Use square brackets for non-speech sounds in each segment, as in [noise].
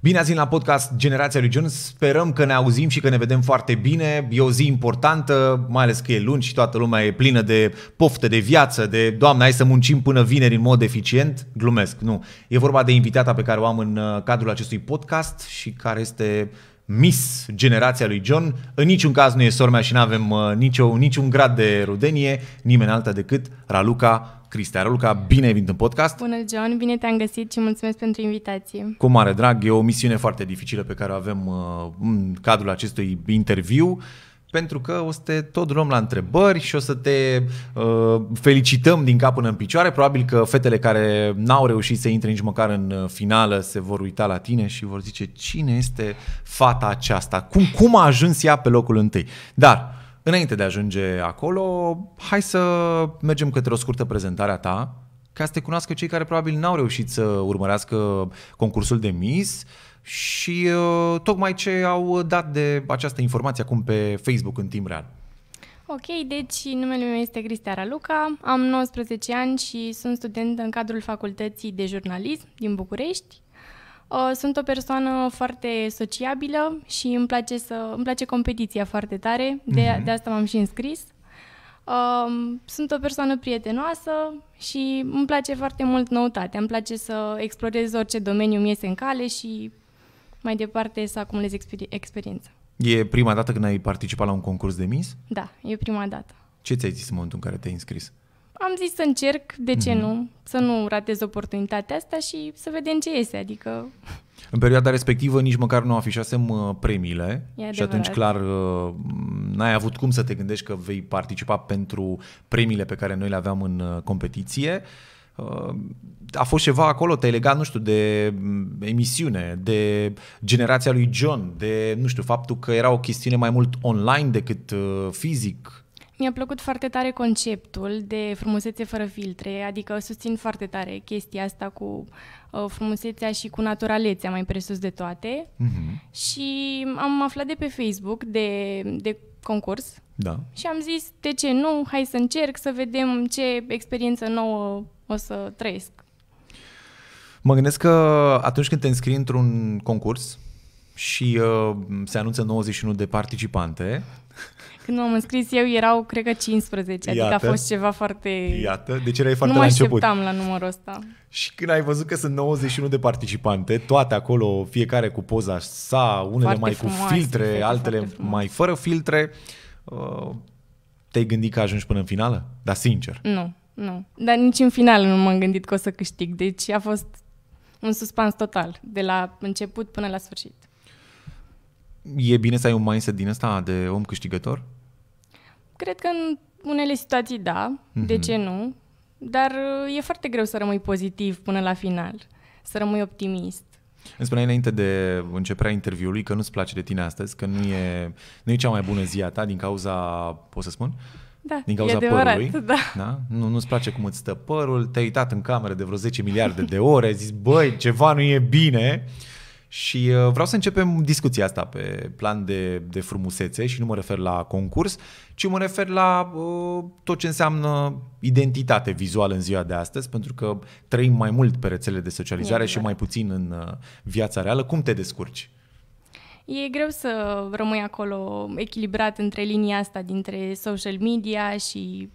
Bine ați venit la podcast Generația lui John. Sperăm că ne auzim și că ne vedem foarte bine. E o zi importantă, mai ales că e luni și toată lumea e plină de poftă de viață, de Doamne, hai să muncim până vineri în mod eficient. Glumesc, nu. E vorba de invitata pe care o am în uh, cadrul acestui podcast și care este Miss generația lui John. În niciun caz nu e sormea și nu avem uh, nicio, niciun grad de rudenie, nimeni alta decât Raluca Cristea. Raluca, bine ai venit în podcast! Bună, John! Bine te-am găsit și mulțumesc pentru invitație! Cu mare drag, e o misiune foarte dificilă pe care o avem uh, în cadrul acestui interviu. Uh, pentru că o să te tot luăm la întrebări și o să te uh, felicităm din cap până în picioare. Probabil că fetele care n-au reușit să intre nici măcar în uh, finală se vor uita la tine și vor zice cine este fata aceasta, cum, cum a ajuns ea pe locul întâi. Dar, înainte de a ajunge acolo, hai să mergem către o scurtă prezentare a ta, ca să te cunoască cei care probabil n-au reușit să urmărească concursul de Miss, și uh, tocmai ce au dat de această informație acum pe Facebook în timp real. Ok, deci numele meu este Cristia Luca, am 19 ani și sunt student în cadrul Facultății de Jurnalism din București. Uh, sunt o persoană foarte sociabilă și îmi place, să, îmi place competiția foarte tare, de, mm-hmm. de asta m-am și înscris. Um, sunt o persoană prietenoasă și îmi place foarte mult noutatea, îmi place să explorez orice domeniu mi iese în cale și mai departe să acumulezi exper- experiență. E prima dată când ai participat la un concurs de mis? Da, e prima dată. Ce ți-ai zis în momentul în care te-ai înscris? Am zis să încerc, de ce mm-hmm. nu, să nu ratez oportunitatea asta și să vedem ce iese, adică... [laughs] În perioada respectivă nici măcar nu afișasem uh, premiile și atunci clar uh, n-ai avut cum să te gândești că vei participa pentru premiile pe care noi le aveam în uh, competiție. Uh, a fost ceva acolo, te-ai legat, nu știu, de mm, emisiune, de generația lui John, de, nu știu, faptul că era o chestiune mai mult online decât uh, fizic. Mi-a plăcut foarte tare conceptul de frumusețe fără filtre, adică susțin foarte tare chestia asta cu uh, frumusețea și cu naturalețea mai presus de toate. Mm-hmm. Și am aflat de pe Facebook de, de concurs da. Și am zis, de ce nu, hai să încerc să vedem ce experiență nouă o să trăiesc. Mă gândesc că atunci când te înscrii într-un concurs și uh, se anunță 91 de participante... [laughs] Când m-am înscris eu erau, cred că, 15, Iată. adică a fost ceva foarte... Iată, deci erai foarte nu la început. Nu mă așteptam la numărul ăsta. Și când ai văzut că sunt 91 de participante, toate acolo, fiecare cu poza sa, unele foarte mai frumoase, cu filtre, altele mai fără filtre... Uh, Uh, te-ai gândit că ajungi până în finală? Dar sincer. Nu, nu. Dar nici în final nu m-am gândit că o să câștig. Deci a fost un suspans total, de la început până la sfârșit. E bine să ai un mindset din ăsta de om câștigător? Cred că în unele situații da, mm-hmm. de mhm. ce nu? Dar uh, e foarte greu să rămâi pozitiv până la final, să rămâi optimist. Îmi spuneai înainte de începerea interviului că nu-ți place de tine astăzi, că nu e, nu e cea mai bună zi a ta din cauza, pot să spun? Da, din cauza e părului. Da. da? Nu, nu-ți place cum îți stă părul, te-ai uitat în cameră de vreo 10 miliarde de ore, ai zis, băi, ceva nu e bine. Și uh, vreau să începem discuția asta pe plan de, de frumusețe și nu mă refer la concurs, ci mă refer la uh, tot ce înseamnă identitate vizuală în ziua de astăzi, pentru că trăim mai mult pe rețele de socializare e, și exact. mai puțin în uh, viața reală. Cum te descurci? E greu să rămâi acolo echilibrat între linia asta dintre social media și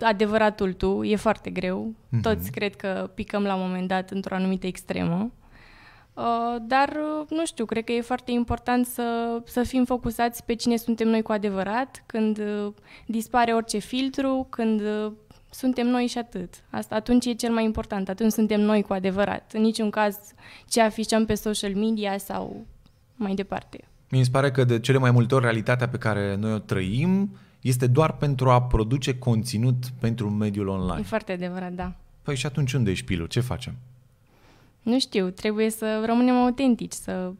adevăratul tu. E foarte greu. Mm-hmm. Toți cred că picăm la un moment dat într-o anumită extremă. Uh, dar, uh, nu știu, cred că e foarte important să, să fim focusați pe cine suntem noi cu adevărat, când uh, dispare orice filtru, când suntem noi și atât. Asta atunci e cel mai important, atunci suntem noi cu adevărat. În niciun caz ce afișăm pe social media sau mai departe. Mi se pare că de cele mai multe ori realitatea pe care noi o trăim este doar pentru a produce conținut pentru mediul online. E foarte adevărat, da. Păi și atunci unde ești pilul? Ce facem? Nu știu, trebuie să rămânem autentici, să,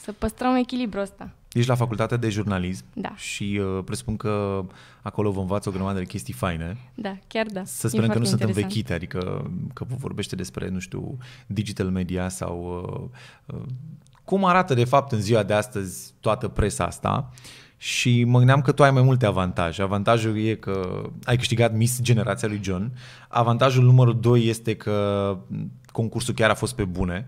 să păstrăm echilibrul ăsta. Ești la facultatea de jurnalism da. și uh, presupun că acolo vă învață o grămadă de chestii faine. Da, chiar da. Să sperăm că nu interesant. sunt învechite, adică că vă vorbește despre, nu știu, digital media sau uh, uh, cum arată de fapt în ziua de astăzi toată presa asta. Uh, și mă gândeam că tu ai mai multe avantaje. Avantajul e că ai câștigat Miss Generația lui John. Avantajul numărul 2 este că concursul chiar a fost pe bune.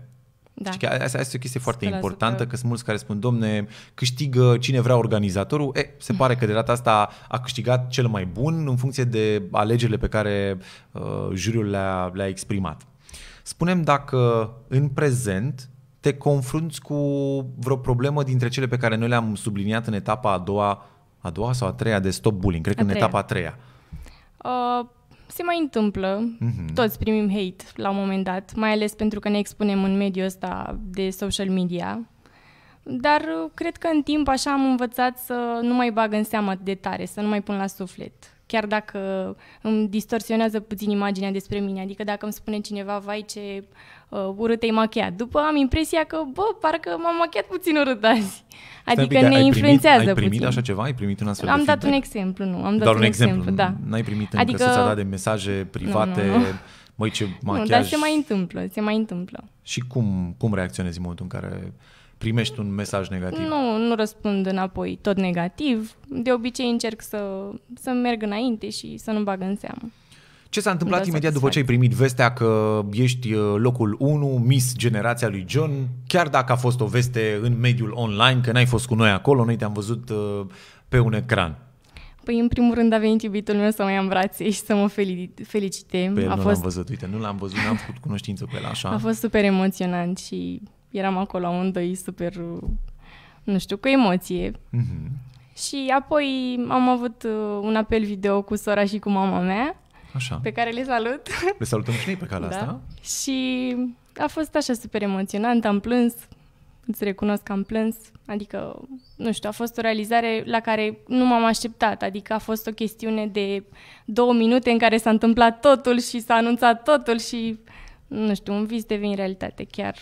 Da. Și chiar, asta este o chestie foarte importantă, că sunt mulți care spun, domne, câștigă cine vrea organizatorul. E, se pare că de data asta a câștigat cel mai bun în funcție de alegerile pe care uh, juriul le-a, le-a exprimat. Spunem dacă în prezent te confrunți cu vreo problemă dintre cele pe care noi le-am subliniat în etapa a doua, a doua sau a treia de stop bullying, cred că în etapa a treia. Uh, se mai întâmplă, uh-huh. toți primim hate la un moment dat, mai ales pentru că ne expunem în mediul ăsta de social media, dar uh, cred că în timp așa am învățat să nu mai bag în seamă de tare, să nu mai pun la suflet chiar dacă îmi distorsionează puțin imaginea despre mine. Adică dacă îmi spune cineva, vai ce uh, urât ai machiat, după am impresia că, bă, parcă m-am machiat puțin urât azi. Adică ne ai influențează primit, Ai primit puțin. așa ceva? Ai primit un astfel am de dat un exemplu, nu. Am dat Doar un exemplu, exemplu da. N-ai primit adică... să de mesaje private... Nu, nu, nu. Măi, ce machiaj... Nu, dar se mai întâmplă, se mai întâmplă. Și cum, cum reacționezi în momentul în care primești un mesaj negativ? Nu, nu răspund înapoi tot negativ. De obicei încerc să, să merg înainte și să nu bag în seamă. Ce s-a întâmplat Dă imediat după ce ai primit vestea că ești uh, locul 1, Miss Generația lui John, chiar dacă a fost o veste în mediul online, că n-ai fost cu noi acolo, noi te-am văzut uh, pe un ecran? Păi, în primul rând, a venit iubitul meu să mă ia în brațe și să mă felicite. Pe el a nu fost... l-am văzut, uite, nu l-am văzut, n-am făcut cunoștință cu el așa. A fost super emoționant și eram acolo amândoi super, nu știu, cu emoție. Mm-hmm. Și apoi am avut uh, un apel video cu sora și cu mama mea, așa. pe care le salut. Le salutăm și noi pe calea [laughs] da. asta. Și a fost așa super emoționant, am plâns, îți recunosc că am plâns, adică, nu știu, a fost o realizare la care nu m-am așteptat, adică a fost o chestiune de două minute în care s-a întâmplat totul și s-a anunțat totul și, nu știu, un vis devin realitate, chiar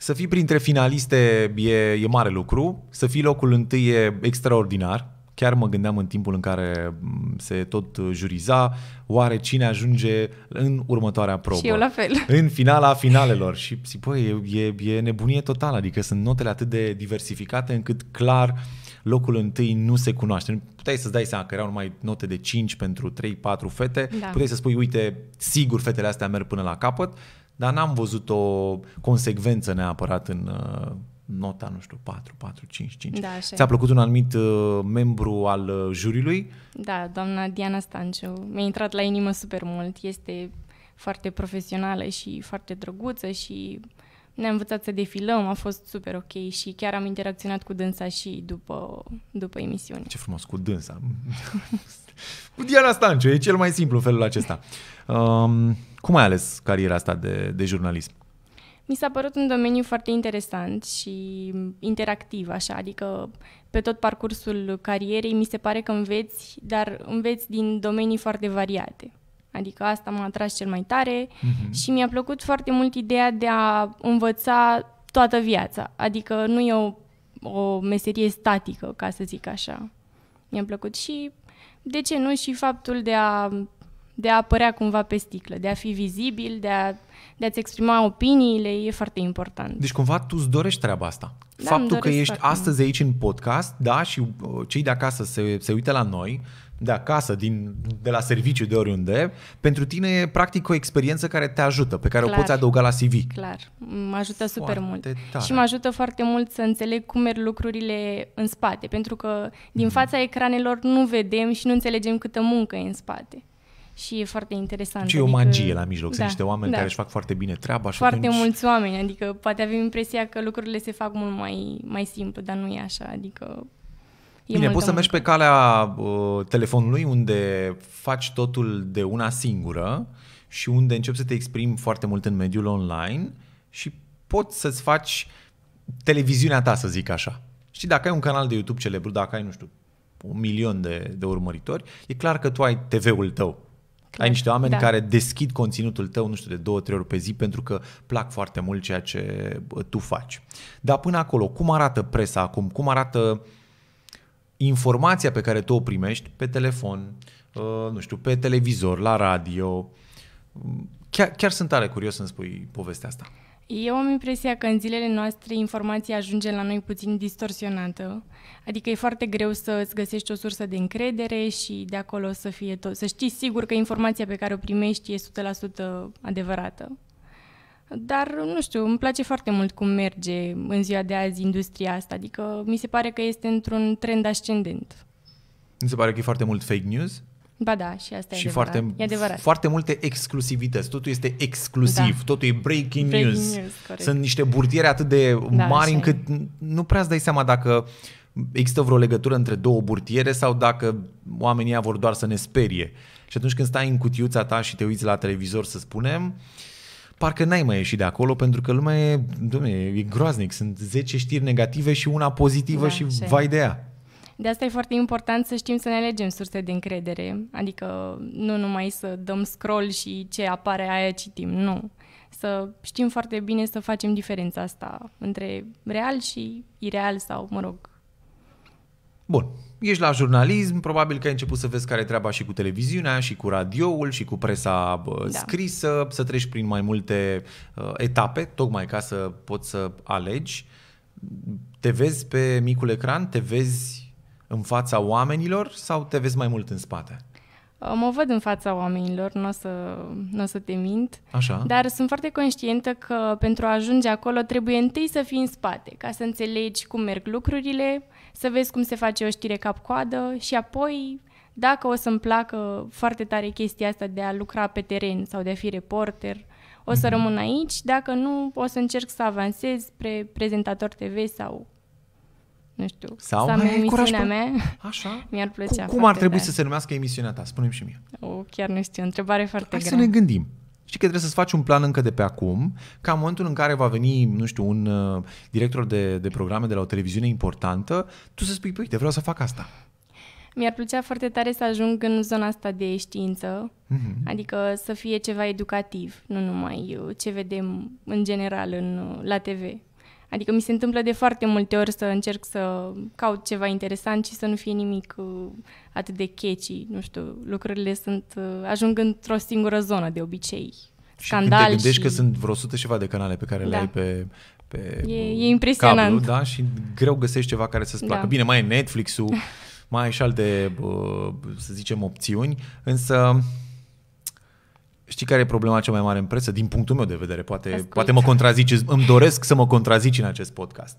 să fii printre finaliste e, e mare lucru, să fii locul întâi e extraordinar. Chiar mă gândeam în timpul în care mm, se tot juriza, oare cine ajunge în următoarea probă. Și eu la fel. [laughs] În finala finalelor. Și zic, băi, e, e nebunie totală, adică sunt notele atât de diversificate încât clar locul întâi nu se cunoaște. puteai să-ți dai seama că erau numai note de 5 pentru 3-4 fete, da. puteai să spui, uite, sigur fetele astea merg până la capăt, dar n-am văzut o consecvență neapărat în uh, nota, nu știu, 4, 4, 5, 5. Da, așa. Ți-a plăcut un anumit uh, membru al uh, juriului? Da, doamna Diana Stanciu. Mi-a intrat la inimă super mult. Este foarte profesională și foarte drăguță și ne-a învățat să defilăm, a fost super ok și chiar am interacționat cu dânsa și după, după emisiune. Ce frumos, cu dânsa! [laughs] Cu Diana Stanciu, e cel mai simplu felul acesta. Um, cum ai ales cariera asta de, de jurnalism? Mi s-a părut un domeniu foarte interesant și interactiv, așa, adică pe tot parcursul carierei mi se pare că înveți, dar înveți din domenii foarte variate. Adică asta m-a atras cel mai tare mm-hmm. și mi-a plăcut foarte mult ideea de a învăța toată viața. Adică nu e o, o meserie statică, ca să zic așa. Mi-a plăcut și de ce nu și faptul de a de a apărea cumva pe sticlă, de a fi vizibil, de, a, de a-ți exprima opiniile, e foarte important. Deci cumva tu îți dorești treaba asta. Da, Faptul că ești astăzi aici în podcast, da, și uh, cei de acasă se, se uită la noi, de acasă, din, de la serviciu, de oriunde, pentru tine e practic o experiență care te ajută, pe care Clar. o poți adăuga la CV. Clar, mă ajută super foarte mult. Tare. Și mă ajută foarte mult să înțeleg cum merg lucrurile în spate, pentru că din mm. fața ecranelor nu vedem și nu înțelegem câtă muncă e în spate și e foarte interesant. Și deci adică, e o adică- magie la mijloc, da, sunt niște oameni da. care își fac foarte bine treaba. Și foarte atunci... mulți oameni, adică poate avem impresia că lucrurile se fac mult mai, mai simplu, dar nu e așa, adică E Bine, poți să mergi pe calea uh, telefonului unde faci totul de una singură și unde începi să te exprimi foarte mult în mediul online și poți să-ți faci televiziunea ta, să zic așa. Și dacă ai un canal de YouTube celebru, dacă ai, nu știu, un milion de, de urmăritori, e clar că tu ai TV-ul tău ai niște da. oameni da. care deschid conținutul tău, nu știu, de două, trei ori pe zi pentru că plac foarte mult ceea ce tu faci. Dar până acolo, cum arată presa acum? Cum arată informația pe care tu o primești pe telefon, uh, nu știu, pe televizor, la radio? Chiar, chiar sunt tare curios să-mi spui povestea asta. Eu am impresia că în zilele noastre informația ajunge la noi puțin distorsionată, adică e foarte greu să îți găsești o sursă de încredere și de acolo să fie tot, să știi sigur că informația pe care o primești e 100% adevărată. Dar, nu știu, îmi place foarte mult cum merge în ziua de azi industria asta, adică mi se pare că este într-un trend ascendent. Mi se pare că e foarte mult fake news? Ba da, și asta și e, adevărat. Foarte, e adevărat. foarte multe exclusivități. Totul este exclusiv, da. totul e breaking, breaking news. news Sunt niște burtiere atât de da, mari încât e. nu prea îți dai seama dacă există vreo legătură între două burtiere sau dacă oamenii vor doar să ne sperie. Și atunci când stai în cutiuța ta și te uiți la televizor, să spunem, parcă n-ai mai ieșit de acolo pentru că lumea e, dumne, e groaznic. Sunt 10 știri negative și una pozitivă da, și vai de ea. De asta e foarte important să știm să ne alegem surse de încredere, adică nu numai să dăm scroll și ce apare aia citim, nu. Să știm foarte bine să facem diferența asta între real și ireal sau, mă rog. Bun, ești la jurnalism, probabil că ai început să vezi care e treaba și cu televiziunea, și cu radioul, și cu presa da. scrisă, să treci prin mai multe uh, etape, tocmai ca să poți să alegi. Te vezi pe micul ecran, te vezi în fața oamenilor sau te vezi mai mult în spate? Uh, mă văd în fața oamenilor, nu o să, n-o să te mint. Așa. Dar sunt foarte conștientă că pentru a ajunge acolo trebuie întâi să fii în spate, ca să înțelegi cum merg lucrurile, să vezi cum se face o știre cap-coadă și apoi, dacă o să-mi placă foarte tare chestia asta de a lucra pe teren sau de a fi reporter, o să mm-hmm. rămân aici, dacă nu, o să încerc să avansez spre prezentator TV sau nu știu, Sau să am hai, emisiunea curaj, mea, așa? [laughs] mi-ar plăcea. Cum, cum ar trebui dar... să se numească emisiunea ta? Spune-mi și mie. O, chiar nu știu, o întrebare foarte hai grea. să ne gândim. Știi că trebuie să-ți faci un plan încă de pe acum, ca în momentul în care va veni, nu știu, un uh, director de, de programe de la o televiziune importantă, tu să spui, păi, uite, vreau să fac asta. Mi-ar plăcea foarte tare să ajung în zona asta de știință, mm-hmm. adică să fie ceva educativ, nu numai eu, uh, ce vedem în general în, uh, la TV. Adică mi se întâmplă de foarte multe ori să încerc să caut ceva interesant și să nu fie nimic uh, atât de catchy. Nu știu, lucrurile sunt, uh, ajung într-o singură zonă de obicei. Scandal și când te gândești și... că sunt vreo sută ceva de canale pe care da. le ai pe, pe e, e impresionant. cablu, da? Și greu găsești ceva care să-ți placă. Da. Bine, mai e Netflix-ul, mai ai și alte, să zicem, opțiuni, însă Știi care e problema cea mai mare în presă? Din punctul meu de vedere, poate, Ascult. poate mă contrazici, îmi doresc să mă contrazici în acest podcast.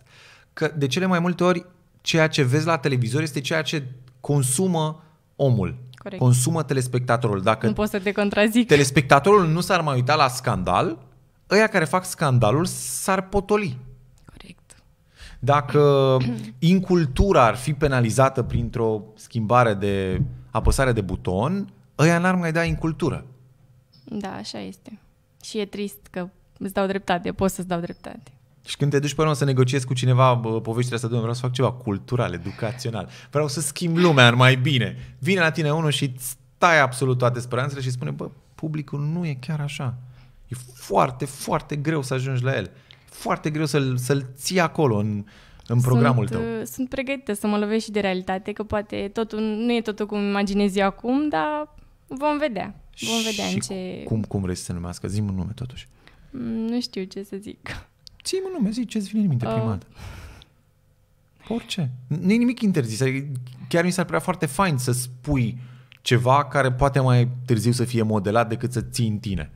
Că de cele mai multe ori, ceea ce vezi la televizor este ceea ce consumă omul. Corect. Consumă telespectatorul. Dacă nu poți să te contrazic. Telespectatorul nu s-ar mai uita la scandal, ăia care fac scandalul s-ar potoli. Corect. Dacă [clears throat] incultura ar fi penalizată printr-o schimbare de apăsare de buton, ăia n-ar mai da incultură. Da, așa este. Și e trist că îți dau dreptate, pot să-ți dau dreptate. Și când te duci pe urmă să negociezi cu cineva poveștile povestea asta, doamne, vreau să fac ceva cultural, educațional, vreau să schimb lumea în mai bine. Vine la tine unul și îți tai absolut toate speranțele și spune, bă, publicul nu e chiar așa. E foarte, foarte greu să ajungi la el. Foarte greu să-l, să-l ții acolo, în, în programul sunt, tău. Uh, sunt pregătită să mă lovesc și de realitate, că poate totul, nu e totul cum imaginez eu acum, dar vom vedea. Vom vedea și în ce... Cum, cum vrei să se numească? zi un nume totuși. Mm, nu știu ce să zic. Ții un nume, zic ce-ți vine în minte uh. prima dată. Orice. Nu e nimic interzis. Adică chiar mi s-ar părea foarte fain să spui ceva care poate mai târziu să fie modelat decât să ții în tine.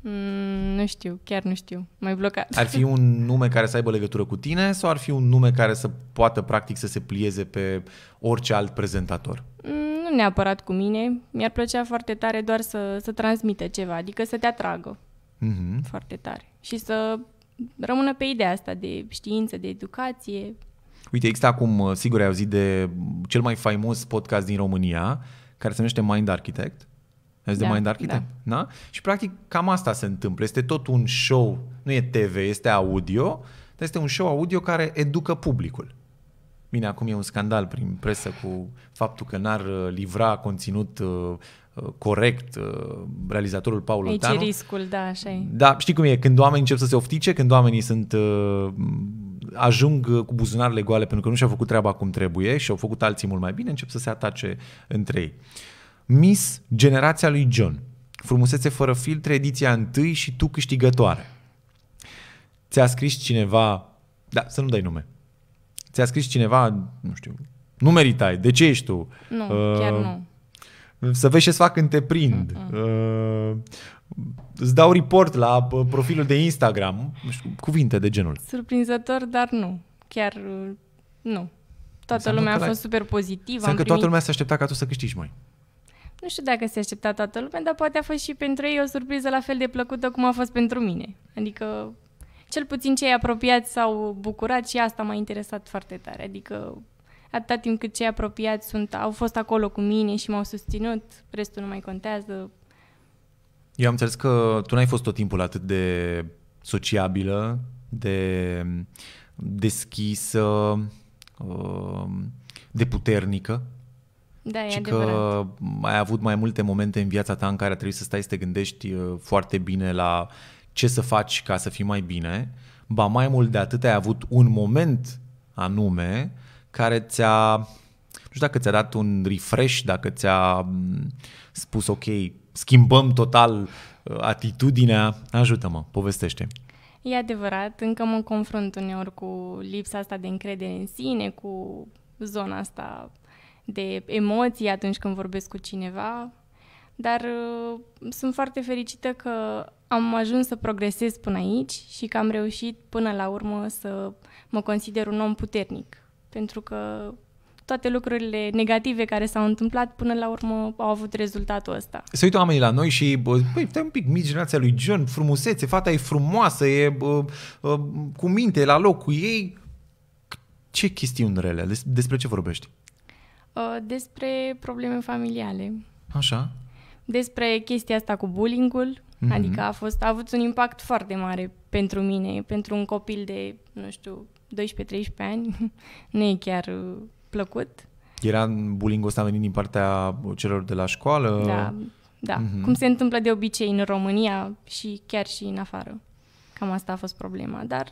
Mm, nu știu, chiar nu știu. Mai blocat. Ar fi un nume care să aibă legătură cu tine sau ar fi un nume care să poată practic să se plieze pe orice alt prezentator? Mm, neapărat cu mine, mi-ar plăcea foarte tare doar să, să transmită ceva, adică să te atragă mm-hmm. foarte tare și să rămână pe ideea asta de știință, de educație. Uite, există acum, uh, sigur ai auzit de cel mai faimos podcast din România, care se numește Mind Architect. Ai da, de Mind Architect? Da. da. Și practic cam asta se întâmplă. Este tot un show, nu e TV, este audio, dar este un show audio care educă publicul. Bine, acum e un scandal prin presă cu faptul că n-ar uh, livra conținut uh, uh, corect realizatorul Paul Aici Otanu. e riscul, da, așa e. Da, știi cum e, când oamenii încep să se oftice, când oamenii sunt ajung cu buzunarele goale pentru că nu și-au făcut treaba cum trebuie și au făcut alții mult mai bine, încep să se atace între ei. Miss Generația lui John. Frumusețe fără filtre, ediția întâi și tu câștigătoare. Ți-a scris cineva... Da, să nu dai nume ți-a scris cineva, nu știu, nu meritai, de ce ești tu? Nu, uh, chiar nu. Să vezi ce-ți fac când te prind. Mm, mm Uh, îți dau report la uh, profilul de Instagram, nu știu, cuvinte de genul. Surprinzător, dar nu. Chiar uh, nu. Toată lumea a fost super pozitivă. Înseamnă că primit... toată lumea se aștepta ca tu să câștigi mai. Nu știu dacă se aștepta toată lumea, dar poate a fost și pentru ei o surpriză la fel de plăcută cum a fost pentru mine. Adică cel puțin cei apropiați s-au bucurat și asta m-a interesat foarte tare. Adică atâta timp cât cei apropiați sunt, au fost acolo cu mine și m-au susținut, restul nu mai contează. Eu am înțeles că tu n-ai fost tot timpul atât de sociabilă, de deschisă, uh, de puternică. Da, e și adevărat. că ai avut mai multe momente în viața ta în care a trebuit să stai să te gândești uh, foarte bine la uh, ce să faci ca să fii mai bine, ba mai mult de atât ai avut un moment anume care ți-a, nu știu dacă ți-a dat un refresh, dacă ți-a spus ok, schimbăm total uh, atitudinea, ajută-mă, povestește. E adevărat, încă mă confrunt uneori cu lipsa asta de încredere în sine, cu zona asta de emoții atunci când vorbesc cu cineva, dar uh, sunt foarte fericită că am ajuns să progresez până aici și că am reușit până la urmă să mă consider un om puternic, pentru că toate lucrurile negative care s-au întâmplat până la urmă au avut rezultatul ăsta. Să uită oamenii la noi și, băi, stai un pic, mici generația lui John, frumusețe, fata e frumoasă, e bă, bă, cu minte la loc cu ei. Ce chestiuni rele? Despre ce vorbești? Uh, despre probleme familiale. Așa despre chestia asta cu bullying-ul, mm-hmm. adică a, fost, a avut un impact foarte mare pentru mine, pentru un copil de, nu știu, 12-13 ani, [laughs] nu e chiar uh, plăcut. Era bullying-ul ăsta venit din partea celor de la școală? Da, da. Mm-hmm. Cum se întâmplă de obicei în România și chiar și în afară. Cam asta a fost problema, dar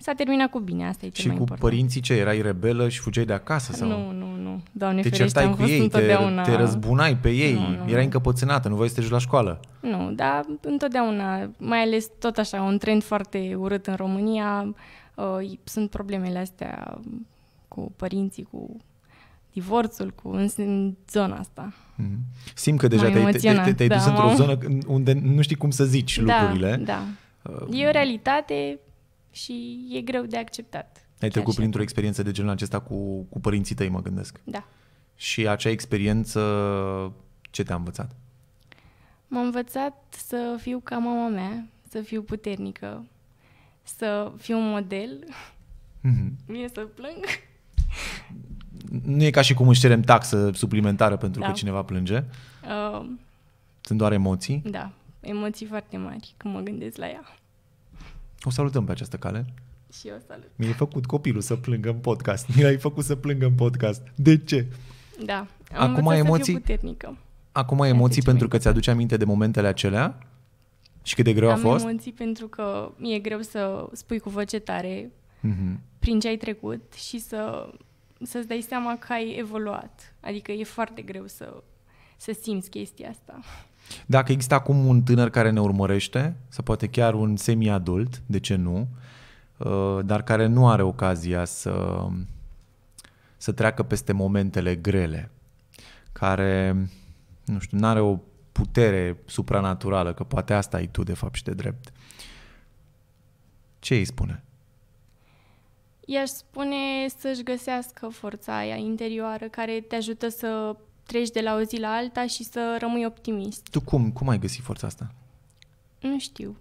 s-a terminat cu bine, asta e cel și mai cu părinții ce, erai rebelă și fugeai de acasă? Sau? Nu, nu, nu, doamne te ferește, am cu fost ei, întotdeauna... Te, te răzbunai pe ei, nu, nu, erai încăpățânată, nu voiai să te la școală. Nu, dar întotdeauna, mai ales tot așa, un trend foarte urât în România, uh, sunt problemele astea cu părinții, cu divorțul, cu în, în zona asta. sim mhm. Simt că deja te-ai, te-ai, te-ai da, dus într-o zonă unde nu știi cum să zici da, lucrurile. Da, uh, e o realitate, și e greu de acceptat. Ai trecut printr-o experiență de genul acesta cu, cu părinții tăi, mă gândesc. Da. Și acea experiență ce te-a învățat? M-a învățat să fiu ca mama mea, să fiu puternică, să fiu un model. Mm-hmm. [laughs] Mie să plâng. Nu e ca și cum își cerem taxă suplimentară pentru da. că cineva plânge. Uh, Sunt doar emoții? Da, emoții foarte mari când mă gândesc la ea. O salutăm pe această cale. Și eu salut. Mi-ai făcut copilul să plângă în podcast. Mi-ai făcut să plângă în podcast. De ce? Da. Am Acum emoții. Să fiu puternică. Acum ai emoții pentru că ți-aduce aminte de momentele acelea? Și cât de greu Am a fost? Am emoții pentru că mi-e greu să spui cu voce tare mm-hmm. prin ce ai trecut și să, să-ți dai seama că ai evoluat. Adică e foarte greu să, să simți chestia asta. Dacă există acum un tânăr care ne urmărește, sau poate chiar un semi-adult, de ce nu, uh, dar care nu are ocazia să, să treacă peste momentele grele, care, nu știu, nu are o putere supranaturală, că poate asta ai tu de fapt și de drept. Ce îi spune? I-aș spune să-și găsească forța aia interioară care te ajută să treci de la o zi la alta și să rămâi optimist. Tu cum, cum ai găsit forța asta? Nu știu.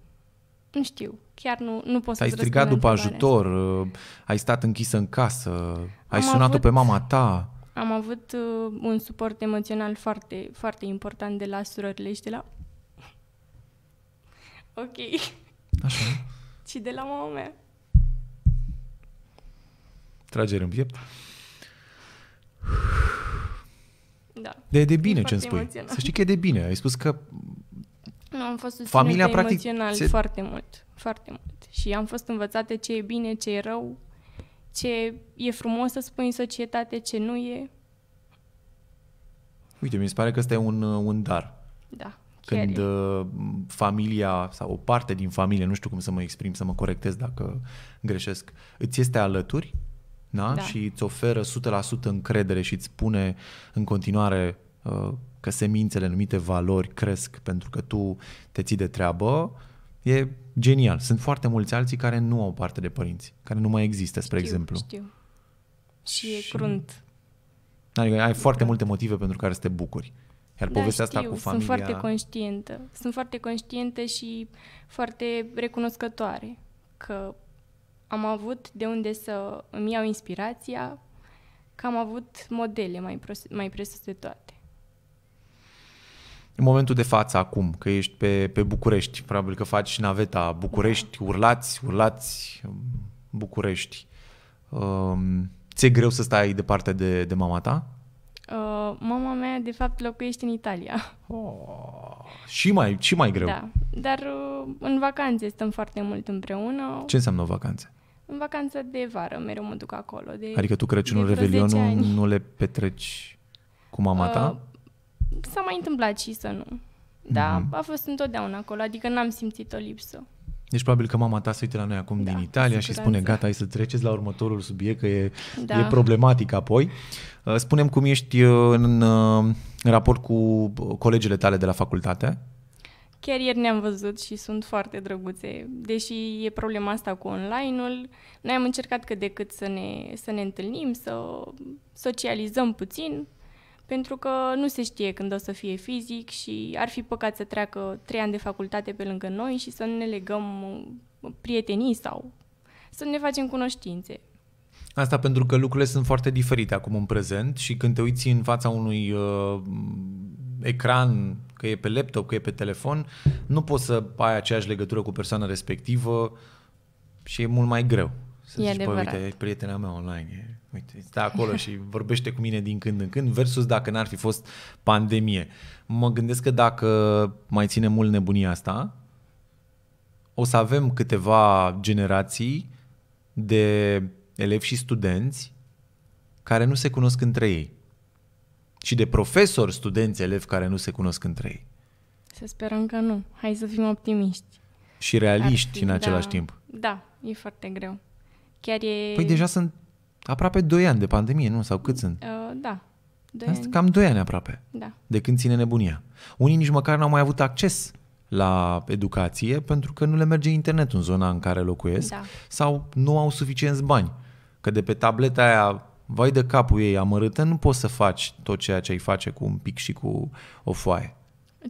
Nu știu. Chiar nu, nu pot să Ai strigat după ajutor, asta. Uh, ai stat închisă în casă, am ai sunat-o avut, pe mama ta. Am avut uh, un suport emoțional foarte, foarte important de la surorile și de la... [laughs] ok. Așa. [laughs] și de la mama mea. Tragere în piept. Da. De e de bine ce îmi spui. Emoțional. Să știi că e de bine. Ai spus că nu, am fost familia practic emoțional se... foarte mult, foarte mult. Și am fost învățate ce e bine, ce e rău, ce e frumos să spui în societate, ce nu e. Uite, mi se pare că ăsta e un, un dar. Da. Când e. Uh, familia sau o parte din familie, nu știu cum să mă exprim, să mă corectez dacă greșesc, îți este alături, da? Da. și îți oferă 100% încredere și îți spune în continuare uh, că semințele numite valori cresc pentru că tu te ții de treabă, e genial. Sunt foarte mulți alții care nu au parte de părinți, care nu mai există, spre știu, exemplu. Știu. Și, și... e crunt. Adică ai foarte multe motive pentru care să te bucuri. Iar da, povestea știu, asta cu familia... sunt foarte conștientă. Sunt foarte conștientă și foarte recunoscătoare că am avut de unde să îmi iau inspirația, că am avut modele mai, pros- mai presus de toate. În momentul de față acum, că ești pe, pe București, probabil că faci naveta București, da. urlați, urlați, um, București. Um, ți-e greu să stai departe de, de mama ta? Uh, mama mea, de fapt, locuiește în Italia. Oh, și, mai, și mai greu. Da, dar uh, în vacanțe stăm foarte mult împreună. Ce înseamnă vacanțe? în vacanța de vară mereu mă duc acolo. De, adică tu Crăciunul, Revelionul nu le petreci cu mama uh, ta? S-a mai întâmplat și să nu. Da, mm-hmm. a fost întotdeauna acolo, adică n-am simțit o lipsă. Deci probabil că mama ta se uită la noi acum da, din Italia și spune gata, hai să treceți la următorul subiect, că e, da. e problematic apoi. Uh, spunem cum ești uh, în, uh, în raport cu colegele tale de la facultate. Chiar ieri ne-am văzut și sunt foarte drăguțe. Deși e problema asta cu online-ul, noi am încercat cât de cât să ne, să ne întâlnim, să socializăm puțin, pentru că nu se știe când o să fie fizic și ar fi păcat să treacă trei ani de facultate pe lângă noi și să ne legăm uh, prietenii sau să ne facem cunoștințe. Asta pentru că lucrurile sunt foarte diferite acum în prezent și când te uiți în fața unui uh, ecran, că e pe laptop, că e pe telefon, nu poți să ai aceeași legătură cu persoana respectivă și e mult mai greu. Să e zici, Păi, uite, e prietena mea online, uite, stă acolo și [laughs] vorbește cu mine din când în când, versus dacă n-ar fi fost pandemie. Mă gândesc că dacă mai ține mult nebunia asta, o să avem câteva generații de elevi și studenți care nu se cunosc între ei și de profesori, studenți, elevi care nu se cunosc între ei. Să sperăm că nu. Hai să fim optimiști. Și realiști fi, în același da, timp. Da, e foarte greu. Chiar e... Păi deja sunt aproape 2 ani de pandemie, nu? Sau cât sunt? Uh, da. Doi ani. Cam 2 ani aproape. Da. De când ține nebunia. Unii nici măcar n-au mai avut acces la educație pentru că nu le merge internetul în zona în care locuiesc da. sau nu au suficienți bani. Că de pe tableta aia vai de capul ei amărâtă, nu poți să faci tot ceea ce ai face cu un pic și cu o foaie.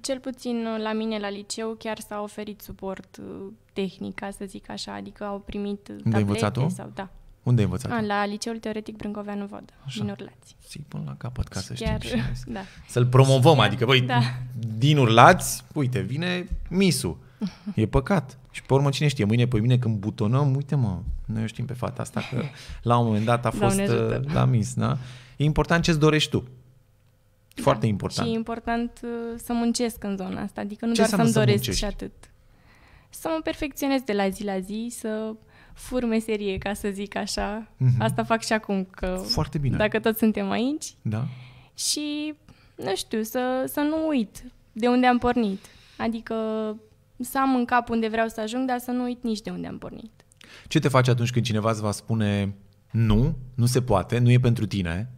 Cel puțin uh, la mine la liceu chiar s-a oferit suport uh, tehnic, ca să zic așa, adică au primit tablete uh, Unde ai sau da. Unde ai învățat? A, la liceul teoretic Brâncoveanu Vodă, Așa. din Urlați. Zi până la capăt ca și să chiar, știm. Și [laughs] da. Să-l promovăm, da. adică, băi, da. din Urlați, uite, vine Misu. E păcat. Și pe urmă, cine știe, mâine, pe mine, când butonăm, uite mă, noi o știm pe fata asta că la un moment dat a fost uh, la mis, da? E important ce-ți dorești tu. Da. Foarte da. important. Și e important uh, să muncesc în zona asta, adică nu ce doar să-mi doresc să și atât. Să mă perfecționez de la zi la zi, să fur meserie, ca să zic așa. Mm-hmm. Asta fac și acum, că Foarte bine. dacă toți suntem aici. Da. Și, nu știu, să, să nu uit de unde am pornit. Adică să am în cap unde vreau să ajung, dar să nu uit nici de unde am pornit. Ce te faci atunci când cineva îți va spune nu, nu se poate, nu e pentru tine,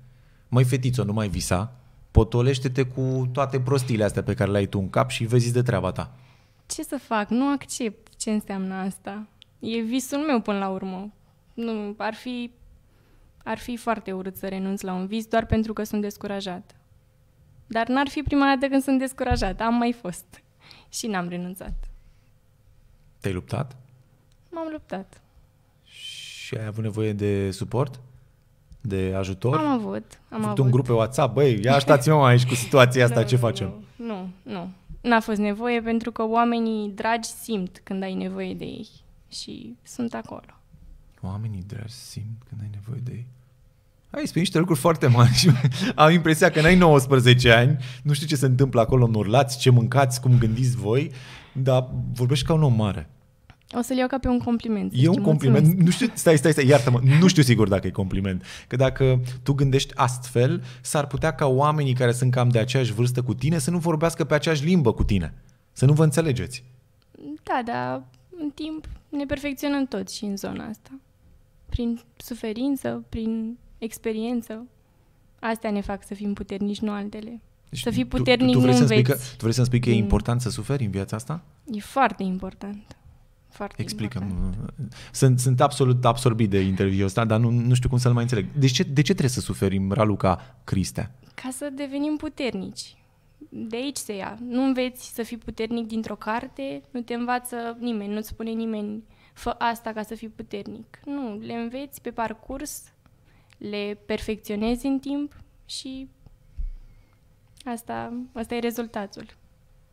măi fetițo, nu mai visa, potolește-te cu toate prostiile astea pe care le ai tu în cap și vezi de treaba ta. Ce să fac? Nu accept ce înseamnă asta. E visul meu până la urmă. Nu, ar fi, ar fi foarte urât să renunț la un vis doar pentru că sunt descurajat. Dar n-ar fi prima dată când sunt descurajat. Am mai fost [laughs] și n-am renunțat. Te-ai luptat? M-am luptat. Și ai avut nevoie de suport? De ajutor? Am avut. Am avut un grup pe WhatsApp, băi, ia stați mă aici cu situația asta, [laughs] nu, ce facem? Nu, nu. N-a fost nevoie pentru că oamenii dragi simt când ai nevoie de ei și sunt acolo. Oamenii dragi simt când ai nevoie de ei. Ai spus niște lucruri foarte mari și [laughs] am impresia că n-ai 19 ani, nu știu ce se întâmplă acolo în urlați, ce mâncați, cum gândiți voi dar vorbești ca un om mare. O să-l iau ca pe un compliment. E un compliment. Mulțumesc. Nu știu, stai, stai, stai, iartă-mă, nu știu sigur dacă e compliment. Că dacă tu gândești astfel, s-ar putea ca oamenii care sunt cam de aceeași vârstă cu tine să nu vorbească pe aceeași limbă cu tine. Să nu vă înțelegeți. Da, dar în timp ne perfecționăm toți și în zona asta. Prin suferință, prin experiență. Astea ne fac să fim puternici, nu altele. Deci să fii puternic, tu, tu, tu vrei nu să înveți. Că, tu vrei să-mi spui că e important să suferi în viața asta? E foarte important. Foarte Explicăm. Important. Sunt, sunt absolut absorbit de interviul ăsta, dar nu, nu știu cum să-l mai înțeleg. De deci ce, de ce trebuie să suferim, Raluca Cristea? Ca să devenim puternici. De aici se ia. Nu înveți să fii puternic dintr-o carte, nu te învață nimeni, nu-ți spune nimeni fă asta ca să fii puternic. Nu, le înveți pe parcurs, le perfecționezi în timp și Asta, asta e rezultatul.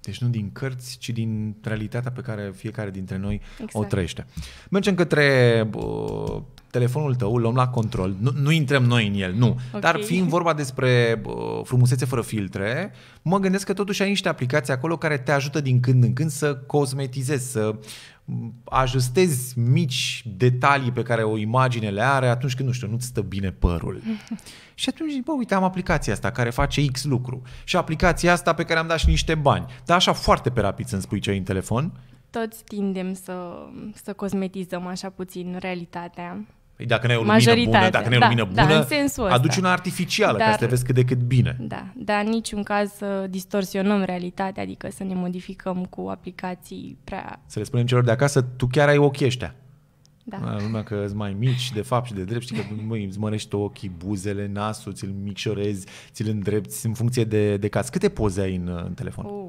Deci nu din cărți, ci din realitatea pe care fiecare dintre noi exact. o trăiește. Mergem către bă, telefonul tău, luăm la control. Nu, nu intrăm noi în el, nu. Okay. Dar fiind vorba despre bă, frumusețe fără filtre, mă gândesc că totuși ai niște aplicații acolo care te ajută din când în când să cosmetizezi, să ajustezi mici detalii pe care o imagine le are atunci când, nu știu, nu-ți stă bine părul. [laughs] și atunci zici, bă, uite, am aplicația asta care face X lucru și aplicația asta pe care am dat și niște bani. Dar așa foarte pe rapid să-mi spui ce ai în telefon. Toți tindem să, să cosmetizăm așa puțin realitatea Păi dacă nu ai o lumină bună, dacă nu ai da, lumină bună, da, în aduci una artificială dar, ca să te vezi cât de cât bine. Da, dar în niciun caz să uh, distorsionăm realitatea, adică să ne modificăm cu aplicații prea... Să le spunem celor de acasă, tu chiar ai ochii ăștia. Da. Lumea că îți mai mici, de fapt, și de drept, știi că măi, îți mărești ochii, buzele, nasul, ți-l micșorezi, ți-l îndrepti în funcție de, de caz. Câte poze ai în, uh, în telefon? Uh,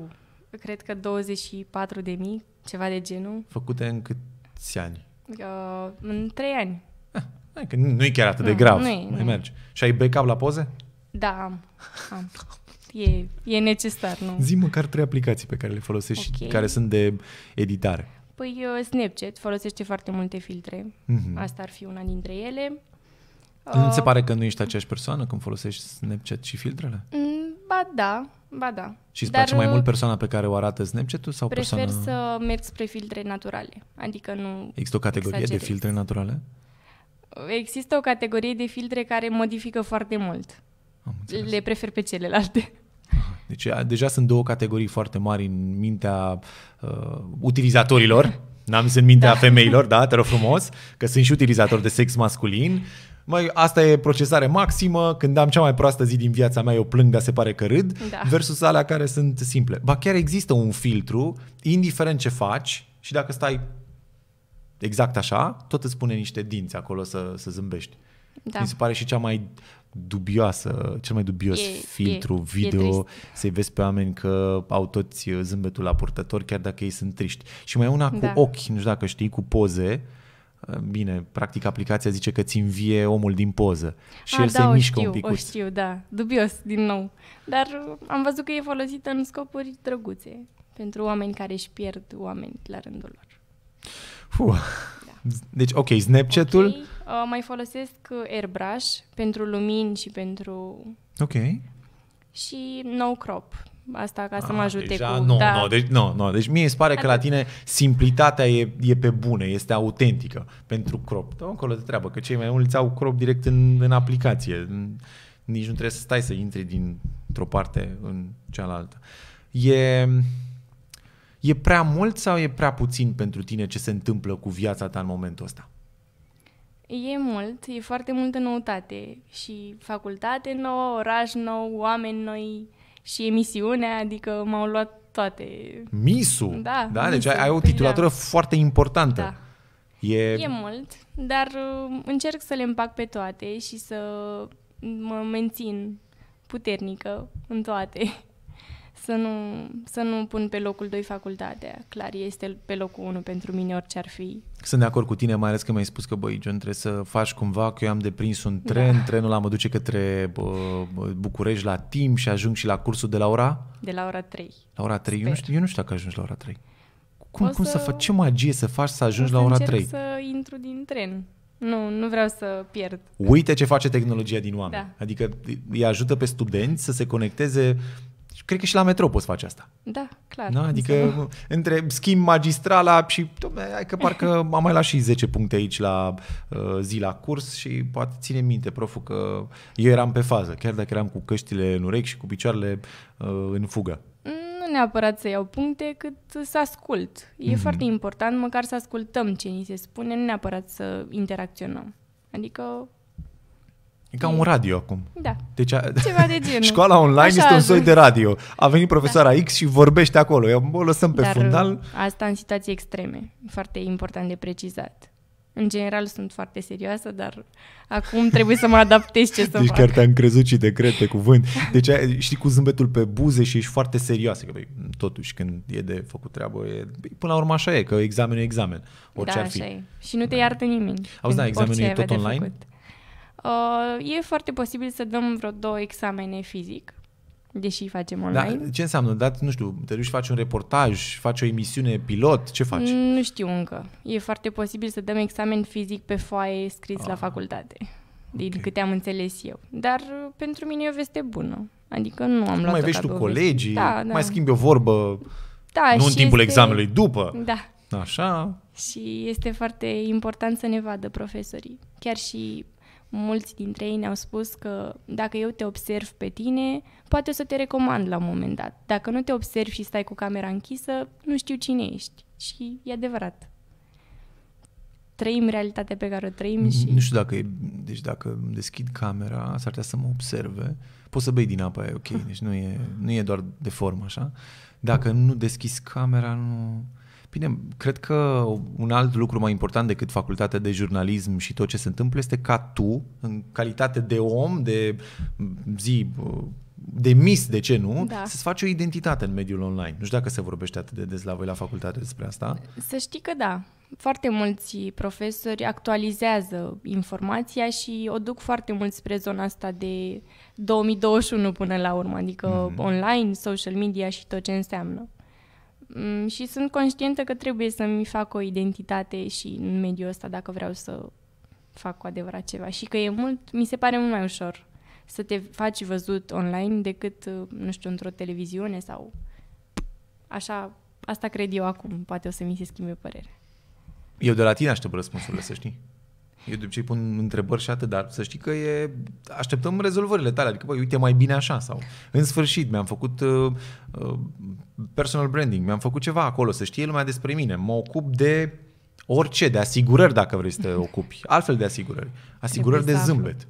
cred că 24 de mii, ceva de genul. Făcute în câți ani? Uh, în 3 ani. Eh, că nu e chiar atât nu, de grav. Nu, mai nu. merge. Și ai backup la poze? Da, am. am. E, e necesar, nu? Zi măcar trei aplicații pe care le folosești okay. și care sunt de editare. Păi uh, Snapchat folosește foarte multe filtre. Mm-hmm. Asta ar fi una dintre ele. Nu uh, se pare că nu ești aceeași persoană când folosești Snapchat și filtrele? Mm, ba da, ba da. Și îți Dar place mai mult uh, persoana pe care o arată Snapchat-ul sau prefer persoana... Prefer să merg spre filtre naturale, adică nu Există o categorie exagerez. de filtre naturale? există o categorie de filtre care modifică foarte mult. Am Le prefer pe celelalte. Deci deja sunt două categorii foarte mari în mintea uh, utilizatorilor. N-am zis în mintea da. femeilor, da, te rog frumos, că sunt și utilizator de sex masculin. Mai, asta e procesare maximă, când am cea mai proastă zi din viața mea, eu plâng, dar se pare că râd, da. versus alea care sunt simple. Ba chiar există un filtru, indiferent ce faci, și dacă stai exact așa, tot îți pune niște dinți acolo să, să zâmbești. Da. Mi se pare și cea mai dubioasă, cel mai dubios e, filtru e, video, e să-i vezi pe oameni că au toți uh, zâmbetul la purtător, chiar dacă ei sunt triști. Și mai una cu da. ochi, nu știu dacă știi, cu poze. Uh, bine, practic aplicația zice că ți învie omul din poză și A, ah, el da, se mișcă știu, un pic. O știu, da, dubios din nou. Dar uh, am văzut că e folosită în scopuri drăguțe pentru oameni care își pierd oameni la rândul lor. Fuh. Da. Deci, ok, Snapchat-ul. Okay. Uh, mai folosesc uh, airbrush pentru lumini și pentru... Ok. Și no crop. Asta ca să ah, mă ajute deja, cu... Nu, da. nu, deci, nu, nu. Deci mie îmi pare Atât. că la adică- tine simplitatea e, e pe bune, este autentică pentru crop. Dă încolo de treabă, că cei mai mulți au crop direct în, în aplicație. Nici nu trebuie să stai să intri dintr-o parte în cealaltă. E E prea mult sau e prea puțin pentru tine ce se întâmplă cu viața ta în momentul ăsta? E mult, e foarte multă noutate și facultate nouă, oraș nou, oameni noi și emisiunea, adică m-au luat toate. Misu? Da. da misu, deci ai, ai o păi titulatură da. foarte importantă. Da. E... e mult, dar uh, încerc să le împac pe toate și să mă mențin puternică în toate să nu, să nu pun pe locul 2 facultatea. Clar, este pe locul 1 pentru mine orice ar fi. Sunt de acord cu tine, mai ales că mi-ai spus că, băi, John, trebuie să faci cumva, că eu am deprins un tren, da. trenul ăla mă duce către bă, București la timp și ajung și la cursul de la ora? De la ora 3. La ora 3? Eu nu, știu, eu nu știu dacă ajungi la ora 3. Cum, cum să, cum să faci? Ce magie să faci să ajungi la ora 3? să intru din tren. Nu, nu vreau să pierd. Uite ce face tehnologia din oameni. Da. Adică îi ajută pe studenți să se conecteze cred că și la metro poți face asta. Da, clar. Da? Adică da. între schimb magistrala și hai că parcă [laughs] am mai luat și 10 puncte aici la uh, zi la curs și poate ține minte proful că eu eram pe fază, chiar dacă eram cu căștile în urechi și cu picioarele uh, în fugă. Nu neapărat să iau puncte, cât să ascult. E mm-hmm. foarte important măcar să ascultăm ce ni se spune, nu neapărat să interacționăm. Adică E ca un radio acum. Da. Deci, a... Ceva de genul. [laughs] Școala online Așa este un soi de radio. A venit profesoara da. X și vorbește acolo. Eu o lăsăm pe Dar fundal. Asta în situații extreme. Foarte important de precizat. În general sunt foarte serioasă, dar acum trebuie să mă adaptez ce să deci fac. chiar te-am crezut și te cred pe cuvânt. Deci știi cu zâmbetul pe buze și ești foarte serioasă. Că, bă, totuși când e de făcut treabă, e, până la urmă așa e, că examenul e examen. Orice da, ar fi. așa e. Și nu te da. iartă nimeni. Auzi, da, examenul e tot online? Făcut. Uh, e foarte posibil să dăm vreo două examene fizic, deși facem online. Da, ce înseamnă? Dat, nu știu, te duci faci un reportaj, faci o emisiune pilot, ce faci? Mm, nu știu încă. E foarte posibil să dăm examen fizic pe foaie scris ah. la facultate, din okay. câte am înțeles eu. Dar uh, pentru mine e o veste bună. Adică nu am luat Mai vezi tu colegii, da, da. mai schimbi o vorbă, da, nu în timpul este... examenului, după. Da. Așa. Și este foarte important să ne vadă profesorii. Chiar și mulți dintre ei ne-au spus că dacă eu te observ pe tine, poate o să te recomand la un moment dat. Dacă nu te observi și stai cu camera închisă, nu știu cine ești. Și e adevărat. Trăim realitatea pe care o trăim și... Nu știu dacă e... Deci dacă deschid camera, s-ar putea să mă observe. Poți să bei din apa, e ok. [laughs] Deci nu e, nu e doar de formă, așa. Dacă nu deschizi camera, nu Bine, cred că un alt lucru mai important decât facultatea de jurnalism și tot ce se întâmplă este ca tu, în calitate de om, de zi de mis, de ce nu, da. să-ți faci o identitate în mediul online. Nu știu dacă se vorbește atât de des la voi la facultate despre asta. Să știi că da. Foarte mulți profesori actualizează informația și o duc foarte mult spre zona asta de 2021 până la urmă, adică mm. online, social media și tot ce înseamnă. Mm, și sunt conștientă că trebuie să-mi fac o identitate și în mediul ăsta dacă vreau să fac cu adevărat ceva și că e mult, mi se pare mult mai ușor să te faci văzut online decât, uh, nu știu, într-o televiziune sau așa, asta cred eu acum, poate o să mi se schimbe părerea. Eu de la tine aștept răspunsurile, să știi. Eu de obicei pun întrebări și atât, dar să știi că e, așteptăm rezolvările tale. Adică, băi, uite mai bine așa sau în sfârșit mi-am făcut uh, uh personal branding, mi-am făcut ceva acolo, să știe lumea despre mine. Mă ocup de orice, de asigurări dacă vrei să te [laughs] ocupi. Altfel de asigurări. Asigurări de, de zâmbet.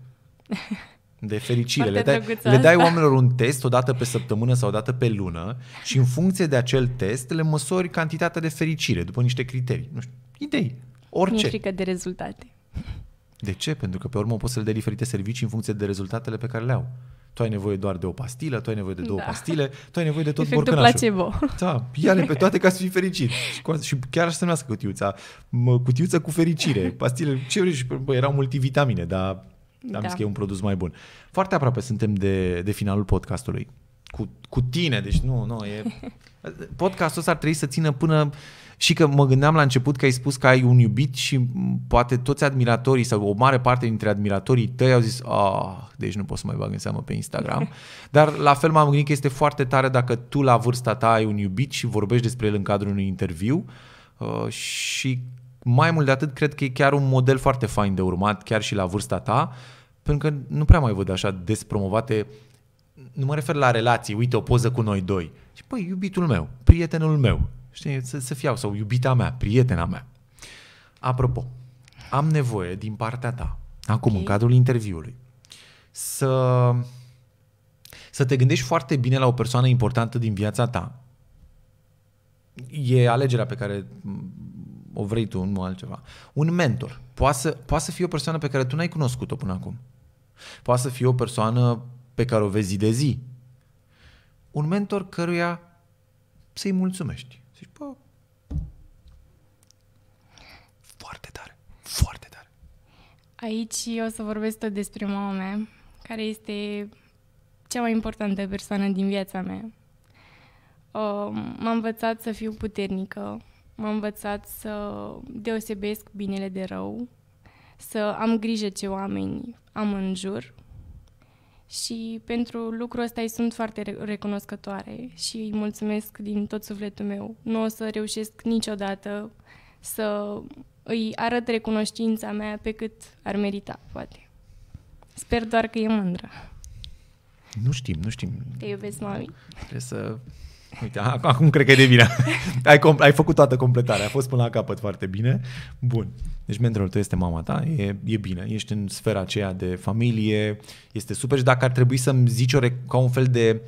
de fericire. Le dai, le dai oamenilor un test o dată pe săptămână sau o dată pe lună și în funcție de acel test le măsori cantitatea de fericire după niște criterii. Nu știu, idei, orice. Nu frică de rezultate. De ce? Pentru că pe urmă poți să le dai diferite servicii în funcție de rezultatele pe care le au. Tu ai nevoie doar de o pastilă, tu ai nevoie de două da. pastile, tu ai nevoie de tot Efectul borcănașul. placebo. Da, ia pe toate ca să fii fericit. Și, chiar să numească cutiuța. Cutiuță cu fericire. Pastile, ce vrei? Bă, erau multivitamine, dar am da. zis că e un produs mai bun. Foarte aproape suntem de, de finalul podcastului. Cu, cu tine, deci nu, nu, e... [laughs] Podcastul ăsta ar trebui să țină până și că mă gândeam la început că ai spus că ai un iubit și poate toți admiratorii sau o mare parte dintre admiratorii tăi au zis ah, deci nu pot să mai bag în seamă pe Instagram. [laughs] Dar la fel m-am gândit că este foarte tare dacă tu la vârsta ta ai un iubit și vorbești despre el în cadrul unui interviu uh, și mai mult de atât cred că e chiar un model foarte fain de urmat chiar și la vârsta ta pentru că nu prea mai văd așa despromovate, nu mă refer la relații, uite o poză cu noi doi. Și păi, iubitul meu, prietenul meu, știi, să, să fiau, sau iubita mea, prietena mea. Apropo, am nevoie din partea ta, acum okay. în cadrul interviului, să, să te gândești foarte bine la o persoană importantă din viața ta. E alegerea pe care mm, o vrei tu, nu altceva. Un mentor. Poate să, poate să fie o persoană pe care tu n-ai cunoscut-o până acum. Poate să fie o persoană pe care o vezi zi de zi. Un mentor căruia să-i mulțumești. Aici eu o să vorbesc tot despre mama mea, care este cea mai importantă persoană din viața mea. M-a învățat să fiu puternică, m-a învățat să deosebesc binele de rău, să am grijă ce oameni am în jur și pentru lucrul ăsta îi sunt foarte recunoscătoare și îi mulțumesc din tot sufletul meu. Nu o să reușesc niciodată să îi arăt recunoștința mea pe cât ar merita, poate. Sper doar că e mândră. Nu știm, nu știm. Te iubesc, mami. Trebuie să... Uite, acum cred că e de bine. [laughs] ai, com- ai făcut toată completarea, a fost până la capăt foarte bine. Bun. Deci mentorul tău este mama ta, e, e bine, ești în sfera aceea de familie, este super și dacă ar trebui să-mi zici o, ca un fel de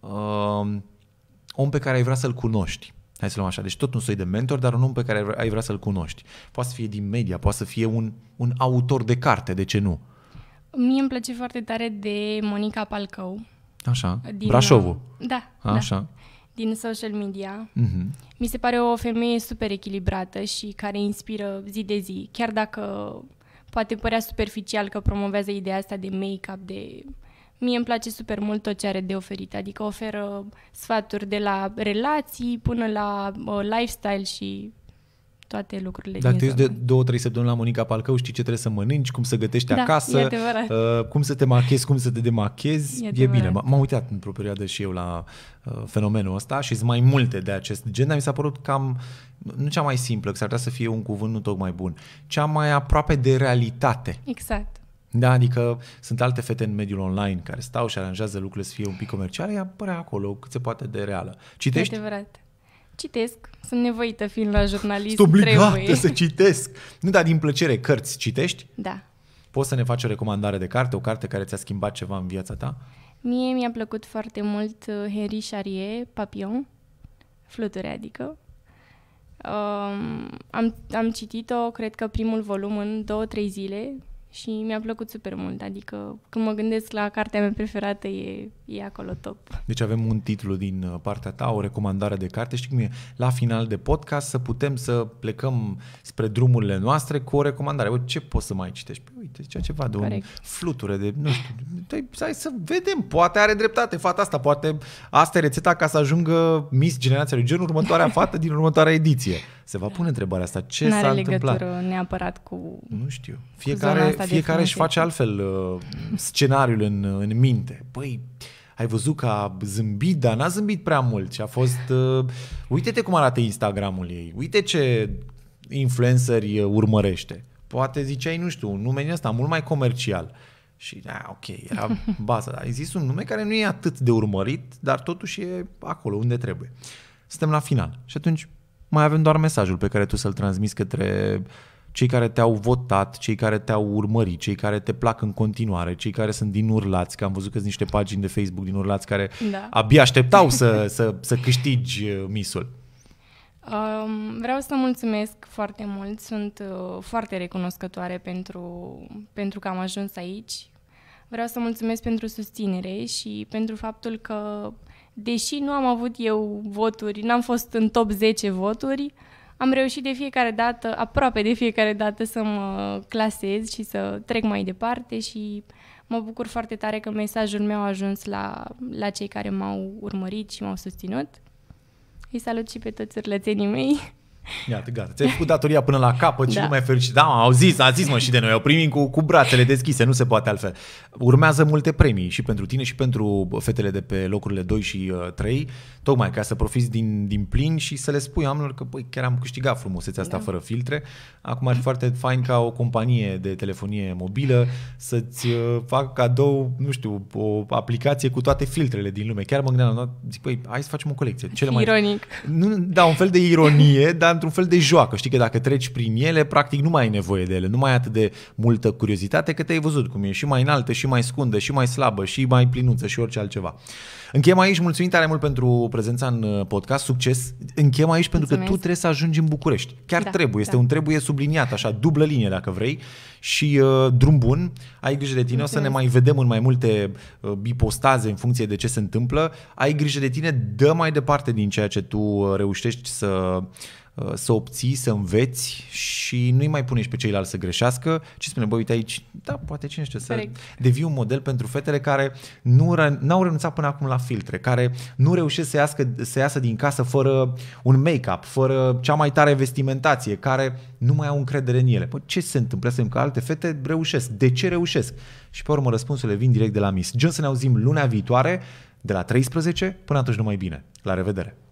uh, om pe care ai vrea să-l cunoști, hai să luăm așa, deci tot un soi de mentor, dar un om pe care ai vrea să-l cunoști. Poate să fie din media, poate să fie un, un autor de carte, de ce nu? Mie îmi place foarte tare de Monica Palcău. Așa, din, Brașovul. Da, da. Așa. Da, din social media. Uh-huh. Mi se pare o femeie super echilibrată și care inspiră zi de zi, chiar dacă poate părea superficial că promovează ideea asta de make-up, de Mie îmi place super mult tot ce are de oferit, adică oferă sfaturi de la relații până la uh, lifestyle și toate lucrurile Dacă din te de două, trei săptămâni la Monica Palcău, știi ce trebuie să mănânci, cum să gătești da, acasă, uh, cum să te machezi, cum să te demachezi, e, e bine. M-am uitat într-o perioadă și eu la uh, fenomenul ăsta și sunt mai multe de acest gen, dar mi s-a părut cam, nu cea mai simplă, că s-ar putea să fie un cuvânt nu tocmai bun, cea mai aproape de realitate. Exact. Da, adică sunt alte fete în mediul online care stau și aranjează lucrurile să fie un pic comerciale, ea părea acolo cât se poate de reală. Citești? Adevărat. Citesc. Sunt nevoită fiind la jurnalist. Sunt obligată trebuie. să citesc. Nu, dar din plăcere, cărți citești? Da. Poți să ne faci o recomandare de carte, o carte care ți-a schimbat ceva în viața ta? Mie mi-a plăcut foarte mult uh, Henri Charrier, Papillon, fluture adică. Um, am, am citit-o, cred că primul volum în două-trei zile, și mi-a plăcut super mult. Adică când mă gândesc la cartea mea preferată e e acolo top. Deci avem un titlu din uh, partea ta, o recomandare de carte. Știi cum e? La final de podcast să putem să plecăm spre drumurile noastre cu o recomandare. Bă, ce poți să mai citești? Păi, uite, zicea ceva de Corect. un fluture de, nu știu, hai să vedem. Poate are dreptate fata asta, poate asta e rețeta ca să ajungă Miss Generația lui Gen, următoarea [laughs] fată din următoarea ediție. Se va pune întrebarea asta. Ce N-are s-a întâmplat? Nu are neapărat cu Nu știu. Fiecare, fiecare își face altfel uh, scenariul în, în minte. Păi, ai văzut că a zâmbit, dar n-a zâmbit prea mult și a fost... Uh, uite-te cum arată Instagramul ei, uite ce influenceri uh, urmărește. Poate ziceai, nu știu, un nume ăsta mult mai comercial. Și, da, ok, era [laughs] baza. dar există un nume care nu e atât de urmărit, dar totuși e acolo, unde trebuie. Suntem la final. Și atunci mai avem doar mesajul pe care tu să-l transmiți către uh, cei care te-au votat, cei care te-au urmărit, cei care te plac în continuare, cei care sunt din Urlați, că am văzut că sunt niște pagini de Facebook din Urlați care da. abia așteptau să, să, să câștigi uh, misul. Um, vreau să mulțumesc foarte mult, sunt uh, foarte recunoscătoare pentru, pentru că am ajuns aici. Vreau să mulțumesc pentru susținere și pentru faptul că, deși nu am avut eu voturi, n-am fost în top 10 voturi, uh, am reușit de fiecare dată, aproape de fiecare dată să mă clasez și să trec mai departe și mă bucur foarte tare că mesajul meu a ajuns la, la cei care m-au urmărit și m-au susținut. Îi salut și pe toți urlățenii mei. Iată, gata. Ți-ai făcut datoria până la capăt și da. nu mai fericit. Da, au zis, a zis mă și de noi, o primim cu, cu brațele deschise, nu se poate altfel. Urmează multe premii și pentru tine și pentru fetele de pe locurile 2 și 3, uh, tocmai ca să profiți din, din plin și să le spui oamenilor că băi, chiar am câștigat frumusețea asta da. fără filtre. Acum ar fi foarte fain ca o companie de telefonie mobilă să-ți uh, facă cadou, nu știu, o aplicație cu toate filtrele din lume. Chiar mă gândeam, zic, băi, hai să facem o colecție. Cele mai... Ironic. Nu, da, un fel de ironie, dar [laughs] într-un fel de joacă. Știi că dacă treci prin ele, practic nu mai ai nevoie de ele, nu mai ai atât de multă curiozitate că te-ai văzut cum e și mai înaltă, și mai scundă, și mai slabă, și mai plinuță, și orice altceva. Închem aici, mulțumim tare mult pentru prezența în uh, podcast, succes. Închem aici pentru că tu trebuie să ajungi în București. Chiar da, trebuie, este da. un trebuie subliniat, așa, dublă linie dacă vrei. Și uh, drum bun, ai grijă de tine, Mulțumesc. o să ne mai vedem în mai multe uh, bipostaze în funcție de ce se întâmplă. Ai grijă de tine, dă mai departe din ceea ce tu uh, reușești să Uh, să obții, să înveți și nu-i mai și pe ceilalți să greșească, ci spune, bă, uite aici, da, poate cine știe, să devii un model pentru fetele care nu n-au renunțat până acum la filtre, care nu reușesc să, iască, să iasă din casă fără un make-up, fără cea mai tare vestimentație, care nu mai au încredere în ele. Bă, ce se întâmplă? Să că alte fete reușesc. De ce reușesc? Și pe urmă răspunsurile vin direct de la Miss să Ne auzim lunea viitoare de la 13. Până atunci numai bine. La revedere!